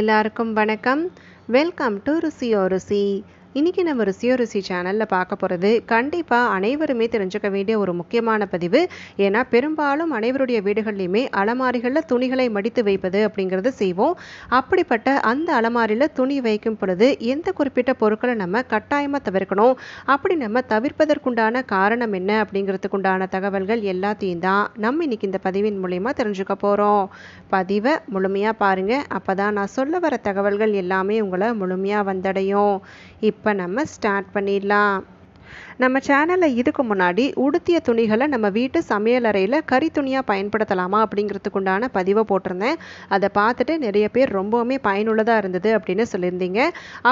எல்லாருக்கும் வணக்கம் welcome to ருசியோ ருசி இன்றைக்கி நம்ம ருசியோ ருசி சேனலில் பார்க்க போகிறது கண்டிப்பாக அனைவருமே தெரிஞ்சுக்க வேண்டிய ஒரு முக்கியமான பதிவு ஏன்னா பெரும்பாலும் அனைவருடைய வீடுகள்லையுமே அலமாரிகளில் துணிகளை மடித்து வைப்பது அப்படிங்கிறது செய்வோம் அப்படிப்பட்ட அந்த அலமாரியில் துணி வைக்கும் பொழுது எந்த குறிப்பிட்ட பொருட்களை நம்ம கட்டாயமாக தவிர்க்கணும் அப்படி நம்ம தவிர்ப்பதற்குண்டான காரணம் என்ன அப்படிங்கிறதுக்குண்டான தகவல்கள் எல்லாத்தையும் தான் நம்ம இன்றைக்கி இந்த பதிவின் மூலயமா தெரிஞ்சுக்க போகிறோம் பதிவை முழுமையாக பாருங்கள் அப்போ தான் நான் சொல்ல வர தகவல்கள் எல்லாமே உங்களை முழுமையாக வந்தடையும் இப் இப்போ நம்ம ஸ்டார்ட் பண்ணிடலாம் நம்ம சேனலில் இதுக்கு முன்னாடி உடுத்திய துணிகளை நம்ம வீட்டு சமையலறையில் கறி துணியாக பயன்படுத்தலாமா அப்படிங்கிறதுக்குண்டான பதிவை போட்டிருந்தேன் அதை பார்த்துட்டு நிறைய பேர் ரொம்பவுமே பயனுள்ளதாக இருந்தது அப்படின்னு சொல்லியிருந்தீங்க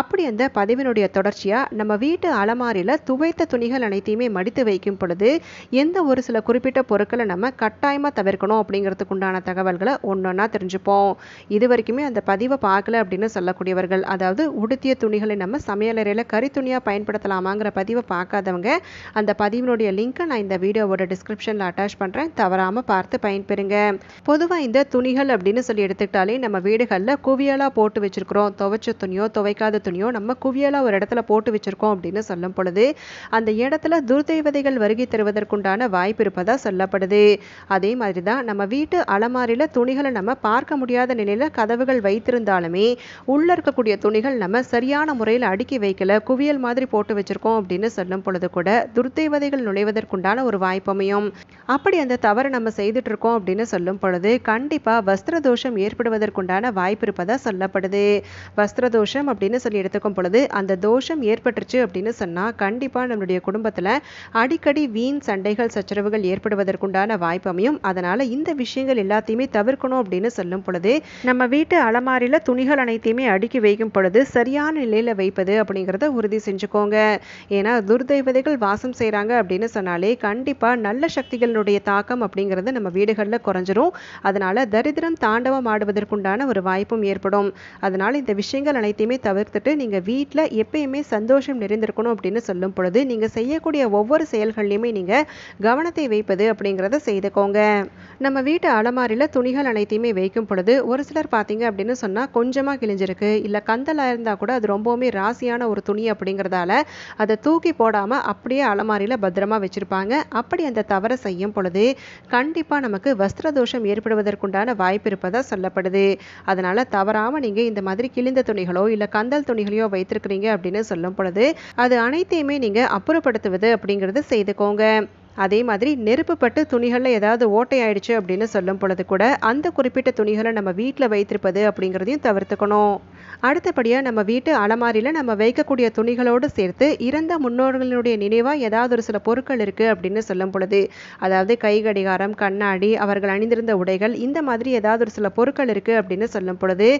அப்படி அந்த பதிவினுடைய தொடர்ச்சியாக நம்ம வீட்டு அலமாரியில் துவைத்த துணிகள் அனைத்தையுமே மடித்து வைக்கும் பொழுது எந்த ஒரு சில குறிப்பிட்ட பொருட்களை நம்ம கட்டாயமாக தவிர்க்கணும் அப்படிங்கிறதுக்குண்டான தகவல்களை ஒன்று ஒன்றா தெரிஞ்சுப்போம் இது வரைக்குமே அந்த பதிவை பார்க்கல அப்படின்னு சொல்லக்கூடியவர்கள் அதாவது உடுத்திய துணிகளை நம்ம சமையலறையில் கறி துணியாக பயன்படுத்தலாமாங்கிற பதிவை பார்க்க பார்க்காதவங்க அந்த பதிவினுடைய லிங்க்கை நான் இந்த வீடியோவோட டிஸ்கிரிப்ஷனில் அட்டாச் பண்ணுறேன் தவறாமல் பார்த்து பயன்பெறுங்க பொதுவாக இந்த துணிகள் அப்படின்னு சொல்லி எடுத்துக்கிட்டாலே நம்ம வீடுகளில் குவியலாக போட்டு வச்சுருக்கிறோம் துவைச்ச துணியோ துவைக்காத துணியோ நம்ம குவியலாக ஒரு இடத்துல போட்டு வச்சுருக்கோம் அப்படின்னு சொல்லும் பொழுது அந்த இடத்துல துர்தேவதைகள் வருகை தருவதற்குண்டான வாய்ப்பு இருப்பதாக சொல்லப்படுது அதே மாதிரி தான் நம்ம வீட்டு அலமாரியில் துணிகளை நம்ம பார்க்க முடியாத நிலையில் கதவுகள் வைத்திருந்தாலுமே உள்ளே இருக்கக்கூடிய துணிகள் நம்ம சரியான முறையில் அடுக்கி வைக்கல குவியல் மாதிரி போட்டு வச்சுருக்கோம் அப்படின்னு சொல்லும் பண்ணும் பொழுது கூட துர்தேவதைகள் நுழைவதற்குண்டான ஒரு வாய்ப்பமையும் அப்படி அந்த தவறு நம்ம செய்துட்டு இருக்கோம் அப்படின்னு சொல்லும் பொழுது கண்டிப்பா வஸ்திர தோஷம் ஏற்படுவதற்குண்டான வாய்ப்பு இருப்பதா சொல்லப்படுது வஸ்திர தோஷம் அப்படின்னு சொல்லி எடுத்துக்கும் பொழுது அந்த தோஷம் ஏற்பட்டுருச்சு அப்படின்னு சொன்னா கண்டிப்பா நம்மளுடைய குடும்பத்துல அடிக்கடி வீண் சண்டைகள் சச்சரவுகள் ஏற்படுவதற்குண்டான வாய்ப்பு அமையும் அதனால் இந்த விஷயங்கள் எல்லாத்தையுமே தவிர்க்கணும் அப்படின்னு சொல்லும் பொழுது நம்ம வீட்டு அலமாரியில் துணிகள் அனைத்தையுமே அடுக்கி வைக்கும் பொழுது சரியான நிலையில வைப்பது அப்படிங்கிறத உறுதி செஞ்சுக்கோங்க ஏன்னா துர் குருதெய்வதைகள் வாசம் செய்கிறாங்க அப்படின்னு சொன்னாலே கண்டிப்பாக நல்ல சக்திகளினுடைய தாக்கம் அப்படிங்கிறது நம்ம வீடுகளில் குறைஞ்சிரும் அதனால் தரித்திரம் தாண்டவம் ஆடுவதற்குண்டான ஒரு வாய்ப்பும் ஏற்படும் அதனால் இந்த விஷயங்கள் அனைத்தையுமே தவிர்த்துட்டு நீங்கள் வீட்டில் எப்பயுமே சந்தோஷம் நிறைந்திருக்கணும் அப்படின்னு சொல்லும் பொழுது நீங்கள் செய்யக்கூடிய ஒவ்வொரு செயல்கள்லையுமே நீங்கள் கவனத்தை வைப்பது அப்படிங்கிறத செய்துக்கோங்க நம்ம வீட்டு அலமாரியில் துணிகள் அனைத்தையுமே வைக்கும் பொழுது ஒரு சிலர் பார்த்தீங்க அப்படின்னு சொன்னால் கொஞ்சமாக கிழிஞ்சிருக்கு இல்லை கந்தலாக இருந்தால் கூட அது ரொம்பவுமே ராசியான ஒரு துணி அப்படிங்கிறதால அதை தூக்கி போட போடாமல் அப்படியே அலமாரியில் பத்திரமா வச்சுருப்பாங்க அப்படி அந்த தவறை செய்யும் பொழுது கண்டிப்பாக நமக்கு வஸ்திர தோஷம் ஏற்படுவதற்குண்டான வாய்ப்பு இருப்பதாக சொல்லப்படுது அதனால் தவறாமல் நீங்கள் இந்த மாதிரி கிழிந்த துணிகளோ இல்லை கந்தல் துணிகளையோ வைத்திருக்கிறீங்க அப்படின்னு சொல்லும் பொழுது அது அனைத்தையுமே நீங்கள் அப்புறப்படுத்துவது அப்படிங்கிறது செய்துக்கோங்க அதே மாதிரி நெருப்புப்பட்டு துணிகளில் ஏதாவது ஓட்டை ஆயிடுச்சு அப்படின்னு சொல்லும் பொழுது கூட அந்த குறிப்பிட்ட துணிகளை நம்ம வீட்டில் வைத்திருப்பது அப்படிங்கிறதையும் தவிர்த்துக்கணும் அடுத்தபடியாக நம்ம வீட்டு அலமாரியில் நம்ம வைக்கக்கூடிய துணிகளோடு சேர்த்து இறந்த முன்னோர்களுடைய நினைவாக ஏதாவது ஒரு சில பொருட்கள் இருக்குது அப்படின்னு சொல்லும் பொழுது அதாவது கை கடிகாரம் கண்ணாடி அவர்கள் அணிந்திருந்த உடைகள் இந்த மாதிரி ஏதாவது ஒரு சில பொருட்கள் இருக்குது அப்படின்னு சொல்லும் பொழுது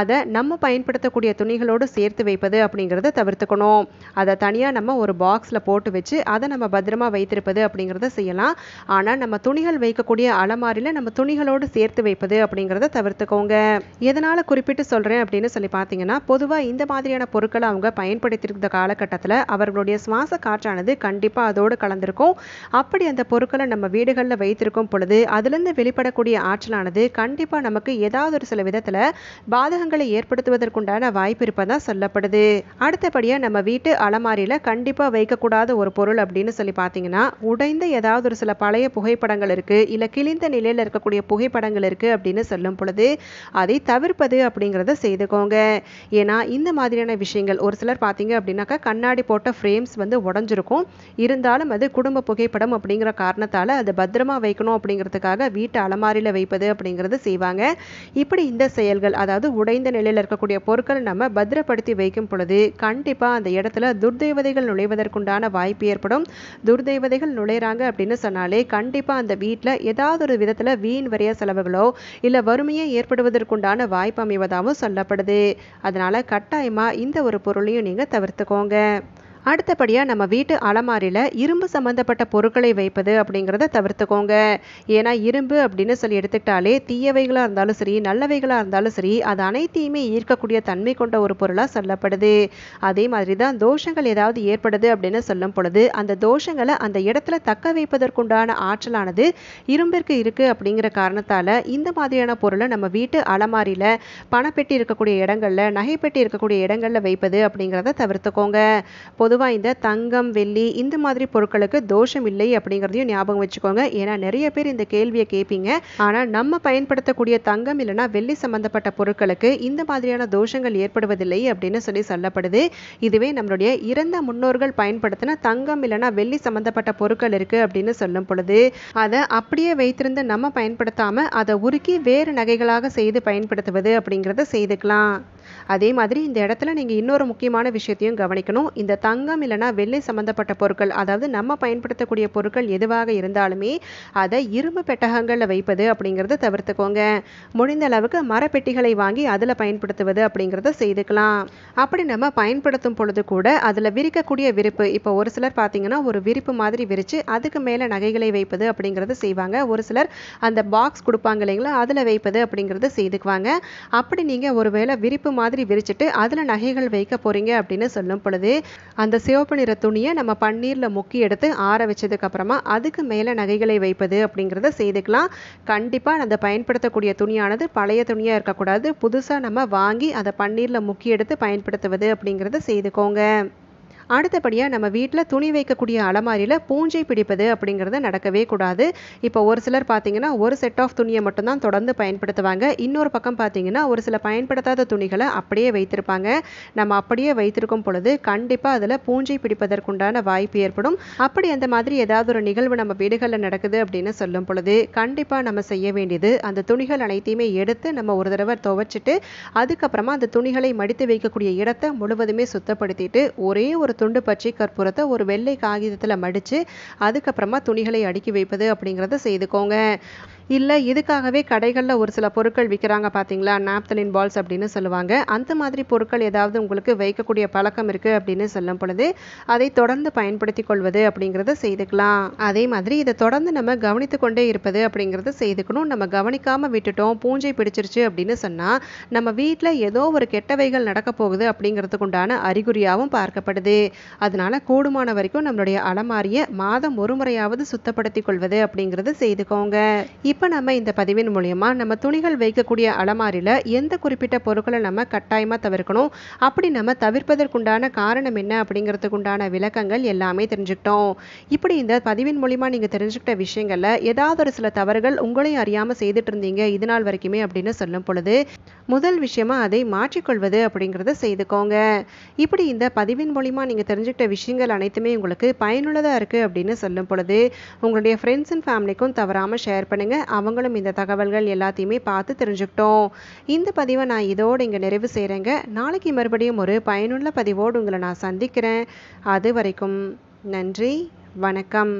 அதை நம்ம பயன்படுத்தக்கூடிய துணிகளோடு சேர்த்து வைப்பது அப்படிங்கிறத தவிர்த்துக்கணும் அதை தனியாக நம்ம ஒரு பாக்ஸில் போட்டு வச்சு அதை நம்ம பத்திரமா வைத்திருப்பது அப்படிங்கிறத செய்யலாம் ஆனால் நம்ம துணிகள் வைக்கக்கூடிய அலமாரியில் நம்ம துணிகளோடு சேர்த்து வைப்பது அப்படிங்கிறத தவிர்த்துக்கோங்க எதனால் குறிப்பிட்டு சொல்கிறேன் அப்படின்னு சொல்லி பார்த்தா பார்த்தீங்கன்னா பொதுவாக இந்த மாதிரியான பொருட்களை அவங்க பயன்படுத்தியிருந்த காலகட்டத்தில் அவர்களுடைய சுவாச காற்றானது கண்டிப்பாக அதோடு கலந்திருக்கும் அப்படி அந்த பொருட்களை நம்ம வீடுகளில் வைத்திருக்கும் பொழுது அதுலேருந்து வெளிப்படக்கூடிய ஆற்றலானது கண்டிப்பாக நமக்கு ஏதாவது ஒரு சில விதத்தில் பாதகங்களை ஏற்படுத்துவதற்குண்டான வாய்ப்பு இருப்பதாக சொல்லப்படுது அடுத்தபடியாக நம்ம வீட்டு அலமாரியில் கண்டிப்பாக வைக்கக்கூடாத ஒரு பொருள் அப்படின்னு சொல்லி பார்த்தீங்கன்னா உடைந்த ஏதாவது ஒரு சில பழைய புகைப்படங்கள் இருக்குது இல்லை கிழிந்த நிலையில் இருக்கக்கூடிய புகைப்படங்கள் இருக்குது அப்படின்னு சொல்லும் பொழுது அதை தவிர்ப்பது அப்படிங்கிறத செய்துக்கோங்க ஏன்னா இந்த மாதிரியான விஷயங்கள் ஒரு சிலர் பார்த்தீங்க அப்படின்னாக்கா கண்ணாடி போட்ட ஃப்ரேம்ஸ் வந்து உடஞ்சிருக்கும் இருந்தாலும் அது குடும்ப புகைப்படம் அப்படிங்கிற காரணத்தால் அதை பத்திரமா வைக்கணும் அப்படிங்கிறதுக்காக வீட்டு அலமாரியில் வைப்பது அப்படிங்கிறது செய்வாங்க இப்படி இந்த செயல்கள் அதாவது உடைந்த நிலையில் இருக்கக்கூடிய பொருட்கள் நம்ம பத்திரப்படுத்தி வைக்கும் பொழுது கண்டிப்பாக அந்த இடத்துல துர்தேவதைகள் நுழைவதற்குண்டான வாய்ப்பு ஏற்படும் துர்தேவதைகள் நுழையிறாங்க அப்படின்னு சொன்னாலே கண்டிப்பாக அந்த வீட்டில் ஏதாவது ஒரு விதத்தில் வீண் வரைய செலவுகளோ இல்லை வறுமையை ஏற்படுவதற்குண்டான வாய்ப்பு அமைவதாகவும் சொல்லப்படுது அதனால் கட்டாயமாக இந்த ஒரு பொருளையும் நீங்கள் தவிர்த்துக்கோங்க அடுத்தபடியாக நம்ம வீட்டு அலமாரியில் இரும்பு சம்மந்தப்பட்ட பொருட்களை வைப்பது அப்படிங்கிறத தவிர்த்துக்கோங்க ஏன்னா இரும்பு அப்படின்னு சொல்லி எடுத்துக்கிட்டாலே தீயவைகளாக இருந்தாலும் சரி நல்லவைகளாக இருந்தாலும் சரி அது அனைத்தையுமே ஈர்க்கக்கூடிய தன்மை கொண்ட ஒரு பொருளாக சொல்லப்படுது அதே மாதிரி தான் தோஷங்கள் ஏதாவது ஏற்படுது அப்படின்னு சொல்லும் பொழுது அந்த தோஷங்களை அந்த இடத்துல தக்க வைப்பதற்குண்டான ஆற்றலானது இரும்பிற்கு இருக்குது அப்படிங்கிற காரணத்தால் இந்த மாதிரியான பொருளை நம்ம வீட்டு அலமாரியில் பணப்பெட்டி இருக்கக்கூடிய இடங்களில் நகைப்பெட்டி இருக்கக்கூடிய இடங்களில் வைப்பது அப்படிங்கிறத தவிர்த்துக்கோங்க பொது பொதுவாக இந்த தங்கம் வெள்ளி இந்த மாதிரி பொருட்களுக்கு தோஷம் இல்லை அப்படிங்கிறதையும் ஞாபகம் வச்சுக்கோங்க ஏன்னா நிறைய பேர் இந்த கேள்வியை கேட்பீங்க ஆனால் நம்ம பயன்படுத்தக்கூடிய தங்கம் இல்லைனா வெள்ளி சம்பந்தப்பட்ட பொருட்களுக்கு இந்த மாதிரியான தோஷங்கள் ஏற்படுவதில்லை அப்படின்னு சொல்லி சொல்லப்படுது இதுவே நம்மளுடைய இறந்த முன்னோர்கள் பயன்படுத்தின தங்கம் இல்லைனா வெள்ளி சம்பந்தப்பட்ட பொருட்கள் இருக்கு அப்படின்னு சொல்லும் பொழுது அதை அப்படியே வைத்திருந்து நம்ம பயன்படுத்தாம அதை உருக்கி வேறு நகைகளாக செய்து பயன்படுத்துவது அப்படிங்கிறத செய்துக்கலாம் அதே மாதிரி இந்த இடத்துல நீங்கள் இன்னொரு முக்கியமான விஷயத்தையும் கவனிக்கணும் இந்த தங்கம் இல்லைனா வெள்ளை சம்மந்தப்பட்ட பொருட்கள் அதாவது நம்ம பயன்படுத்தக்கூடிய பொருட்கள் எதுவாக இருந்தாலுமே அதை இரும்பு பெட்டகங்களில் வைப்பது அப்படிங்கிறத தவிர்த்துக்கோங்க முடிந்த அளவுக்கு மரப்பெட்டிகளை வாங்கி அதில் பயன்படுத்துவது அப்படிங்கிறத செய்துக்கலாம் அப்படி நம்ம பயன்படுத்தும் பொழுது கூட அதில் விரிக்கக்கூடிய விரிப்பு இப்போ ஒரு சிலர் பார்த்தீங்கன்னா ஒரு விரிப்பு மாதிரி விரித்து அதுக்கு மேலே நகைகளை வைப்பது அப்படிங்கிறத செய்வாங்க ஒரு சிலர் அந்த பாக்ஸ் கொடுப்பாங்க இல்லைங்களா அதில் வைப்பது அப்படிங்கிறத செய்துக்குவாங்க அப்படி நீங்கள் ஒருவேளை விரிப்பு மாதிரி மாதிரி விரிச்சிட்டு அதில் நகைகள் வைக்க போகிறீங்க அப்படின்னு சொல்லும் பொழுது அந்த சிவப்பு நிற துணியை நம்ம பன்னீரில் முக்கி எடுத்து ஆற வச்சதுக்கப்புறமா அதுக்கு மேலே நகைகளை வைப்பது அப்படிங்கிறத செய்துக்கலாம் கண்டிப்பாக அந்த பயன்படுத்தக்கூடிய துணியானது பழைய துணியாக இருக்கக்கூடாது புதுசாக நம்ம வாங்கி அதை பன்னீரில் முக்கி எடுத்து பயன்படுத்துவது அப்படிங்கிறத செய்துக்கோங்க அடுத்தபடியாக நம்ம வீட்டில் துணி வைக்கக்கூடிய அலமாரியில் பூஞ்சை பிடிப்பது அப்படிங்கிறது நடக்கவே கூடாது இப்போ ஒரு சிலர் பார்த்தீங்கன்னா ஒரு செட் ஆஃப் துணியை மட்டும்தான் தொடர்ந்து பயன்படுத்துவாங்க இன்னொரு பக்கம் பார்த்தீங்கன்னா ஒரு சில பயன்படுத்தாத துணிகளை அப்படியே வைத்திருப்பாங்க நம்ம அப்படியே வைத்திருக்கும் பொழுது கண்டிப்பாக அதில் பூஞ்சை பிடிப்பதற்குண்டான வாய்ப்பு ஏற்படும் அப்படி அந்த மாதிரி ஏதாவது ஒரு நிகழ்வு நம்ம வீடுகளில் நடக்குது அப்படின்னு சொல்லும் பொழுது கண்டிப்பாக நம்ம செய்ய வேண்டியது அந்த துணிகள் அனைத்தையுமே எடுத்து நம்ம ஒரு தடவை துவைச்சிட்டு அதுக்கப்புறமா அந்த துணிகளை மடித்து வைக்கக்கூடிய இடத்தை முழுவதுமே சுத்தப்படுத்திட்டு ஒரே ஒரு ஒரு துண்டு பச்சை கற்பூரத்தை ஒரு வெள்ளை காகிதத்தில் மடித்து அதுக்கப்புறமா துணிகளை அடுக்கி வைப்பது அப்படிங்கிறத செய்துக்கோங்க இல்லை இதுக்காகவே கடைகளில் ஒரு சில பொருட்கள் விற்கிறாங்க பார்த்தீங்களா நாப்தலின் பால்ஸ் அப்படின்னு சொல்லுவாங்க அந்த மாதிரி பொருட்கள் ஏதாவது உங்களுக்கு வைக்கக்கூடிய பழக்கம் இருக்குது அப்படின்னு சொல்லும் பொழுது அதை தொடர்ந்து பயன்படுத்தி கொள்வது அப்படிங்கிறத செய்துக்கலாம் அதே மாதிரி இதை தொடர்ந்து நம்ம கவனித்து கொண்டே இருப்பது அப்படிங்கிறத செய்துக்கணும் நம்ம கவனிக்காமல் விட்டுட்டோம் பூஞ்சை பிடிச்சிருச்சு அப்படின்னு சொன்னால் நம்ம வீட்டில் ஏதோ ஒரு கெட்டவைகள் நடக்க போகுது அப்படிங்கிறதுக்குண்டான அறிகுறியாகவும் பார்க்கப்படுது அதனால கூடுமான வரைக்கும் நம்மளுடைய அலமாரியை மாதம் ஒரு முறையாவது சுத்தப்படுத்தி கொள்வது அப்படிங்கிறத செய்துக்கோங்க இப்போ நம்ம இந்த பதிவின் மூலயமா நம்ம துணிகள் வைக்கக்கூடிய அலமாரியில் எந்த குறிப்பிட்ட பொருட்களை நம்ம கட்டாயமாக தவிர்க்கணும் அப்படி நம்ம தவிர்ப்பதற்குண்டான காரணம் என்ன அப்படிங்கிறதுக்குண்டான விளக்கங்கள் எல்லாமே தெரிஞ்சுக்கிட்டோம் இப்படி இந்த பதிவின் மூலிமா நீங்கள் தெரிஞ்சுக்கிட்ட விஷயங்களில் ஏதாவது ஒரு சில தவறுகள் உங்களையும் அறியாமல் செய்துட்டு இருந்தீங்க இது நாள் வரைக்குமே அப்படின்னு சொல்லும் பொழுது முதல் விஷயமா அதை மாற்றிக்கொள்வது அப்படிங்கிறத செய்துக்கோங்க இப்படி இந்த பதிவின் மூலிமா நீங்கள் தெரிஞ்சுக்கிட்ட விஷயங்கள் அனைத்துமே உங்களுக்கு பயனுள்ளதாக இருக்குது அப்படின்னு சொல்லும் பொழுது உங்களுடைய ஃப்ரெண்ட்ஸ் அண்ட் ஃபேமிலிக்கும் தவறாமல் ஷேர் பண்ணுங்கள் அவங்களும் இந்த தகவல்கள் எல்லாத்தையுமே பார்த்து தெரிஞ்சுக்கிட்டோம் இந்த பதிவை நான் இதோடு இங்கே நிறைவு செய்கிறேங்க நாளைக்கு மறுபடியும் ஒரு பயனுள்ள பதிவோடு உங்களை நான் சந்திக்கிறேன் அது வரைக்கும் நன்றி வணக்கம்